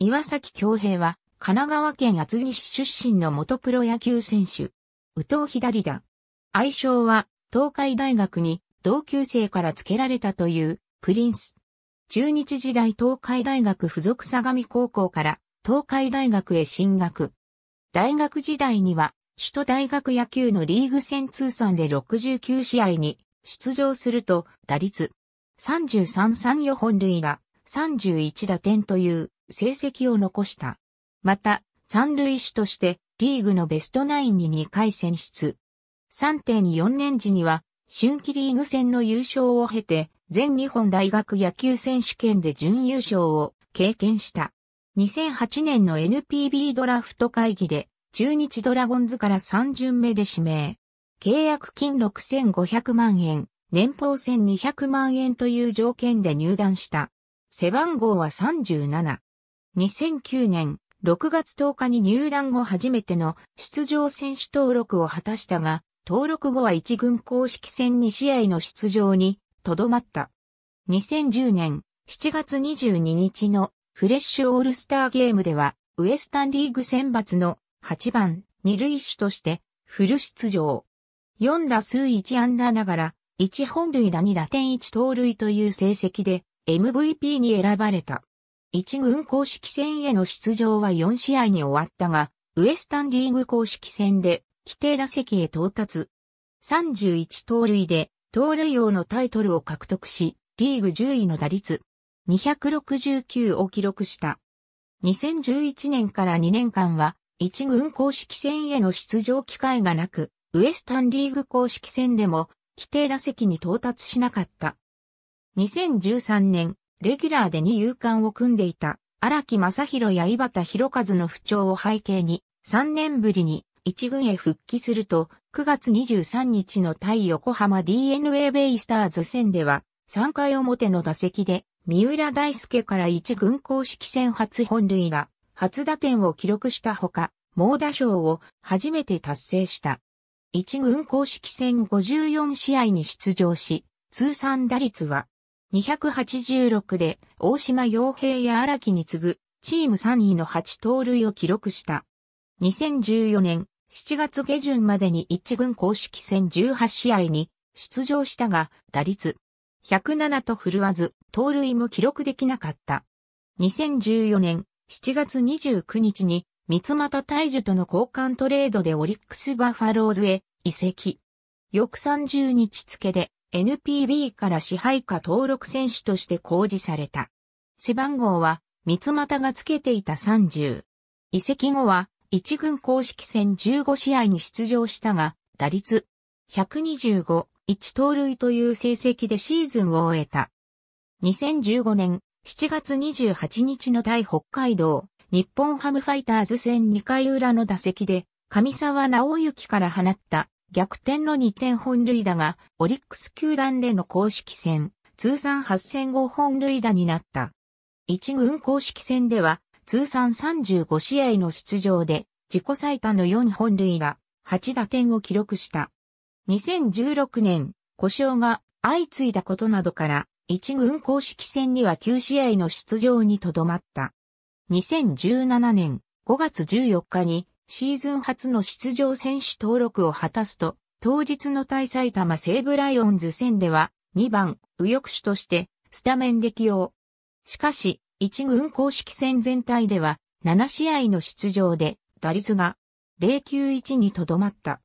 岩崎京平は、神奈川県厚木市出身の元プロ野球選手。宇藤左だ。愛称は、東海大学に同級生から付けられたという、プリンス。中日時代東海大学附属相模高校から東海大学へ進学。大学時代には、首都大学野球のリーグ戦通算で69試合に出場すると、打率33、34本塁打、31打点という成績を残した。また、三塁手としてリーグのベストナインに2回選出。3.4年時には、春季リーグ戦の優勝を経て、全日本大学野球選手権で準優勝を経験した。2008年の NPB ドラフト会議で、中日ドラゴンズから3巡目で指名。契約金6500万円、年俸1200万円という条件で入団した。背番号は37。2009年6月10日に入団後初めての出場選手登録を果たしたが、登録後は1軍公式戦2試合の出場にとどまった。2010年7月22日のフレッシュオールスターゲームでは、ウエスタンリーグ選抜の8番2塁手としてフル出場。4打数1安打ながら、1本塁打2打点1盗塁という成績で MVP に選ばれた。一軍公式戦への出場は4試合に終わったが、ウエスタンリーグ公式戦で規定打席へ到達。31盗塁で盗塁王のタイトルを獲得し、リーグ10位の打率269を記録した。2011年から2年間は一軍公式戦への出場機会がなく、ウエスタンリーグ公式戦でも規定打席に到達しなかった。2013年、レギュラーで二遊間を組んでいた荒木正宏や井端博和の不調を背景に3年ぶりに一軍へ復帰すると9月23日の対横浜 DNA ベイスターズ戦では3回表の打席で三浦大輔から一軍公式戦初本塁が、初打点を記録したほか、猛打賞を初めて達成した。一軍公式戦54試合に出場し、通算打率は286で大島洋平や荒木に次ぐチーム3位の8盗塁を記録した。2014年7月下旬までに一軍公式戦18試合に出場したが打率107と振るわず盗塁も記録できなかった。2014年7月29日に三又大樹との交換トレードでオリックスバファローズへ移籍。翌30日付で NPB から支配下登録選手として公示された。背番号は、三股がつけていた30。移籍後は、一軍公式戦15試合に出場したが、打率125、1盗塁という成績でシーズンを終えた。2015年7月28日の対北海道、日本ハムファイターズ戦2回裏の打席で、上沢直之から放った逆転の2点本塁打が、オリックス球団での公式戦、通算8戦後本塁打になった。一軍公式戦では、通算35試合の出場で、自己最多の4本塁打、8打点を記録した。2016年、故障が相次いだことなどから、一軍公式戦には9試合の出場にとどまった。2017年5月14日にシーズン初の出場選手登録を果たすと、当日の対埼玉西武ライオンズ戦では、2番、右翼手として、スタメンで起用。しかし、1軍公式戦全体では、7試合の出場で、打率が、091にとどまった。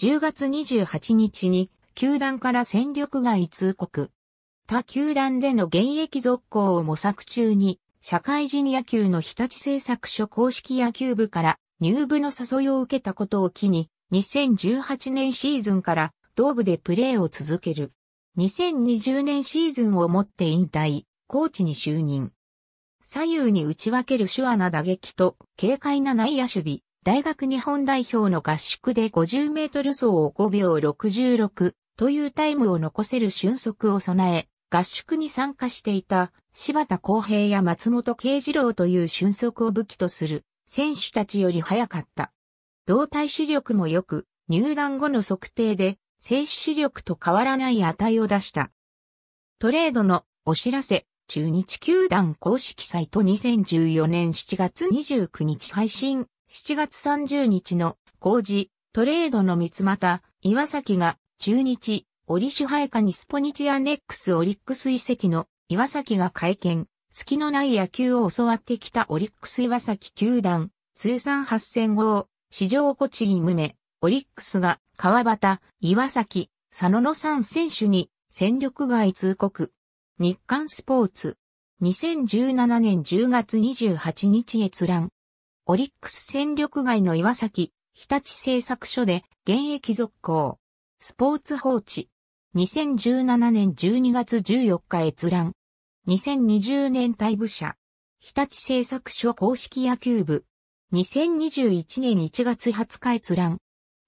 10月28日に、球団から戦力外通告。他球団での現役続行を模索中に、社会人野球の日立製作所公式野球部から入部の誘いを受けたことを機に、2018年シーズンから同部でプレーを続ける。2020年シーズンをもって引退、コーチに就任。左右に打ち分ける手話な打撃と軽快な内野守備、大学日本代表の合宿で50メートル走を5秒66というタイムを残せる俊足を備え、合宿に参加していた柴田光平や松本慶次郎という俊足を武器とする選手たちより早かった。動体視力も良く、入団後の測定で、静止視力と変わらない値を出した。トレードのお知らせ、中日球団公式サイト2014年7月29日配信、7月30日の工事、トレードの三股、岩崎が中日、折支配下にスポニチアネックスオリックス遺跡の岩崎が会見。隙のない野球を教わってきたオリックス岩崎球団、通算8戦号、史上5チーム目、オリックスが川端、岩崎、佐野の3選手に戦力外通告。日刊スポーツ。2017年10月28日閲覧。オリックス戦力外の岩崎、日立製作所で現役続行。スポーツ放置。2017年12月14日閲覧。2020年大部社。日立製作所公式野球部。2021年1月20日閲覧。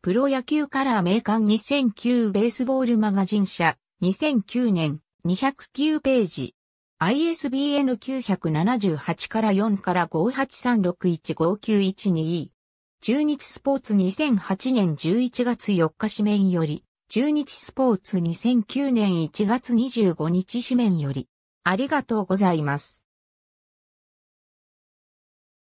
プロ野球カラー名鑑2009ベースボールマガジン社。2009年209ページ。ISBN 978から4から583615912。中日スポーツ2008年11月4日紙面より、中日スポーツ2009年1月25日紙面より、ありがとうございます。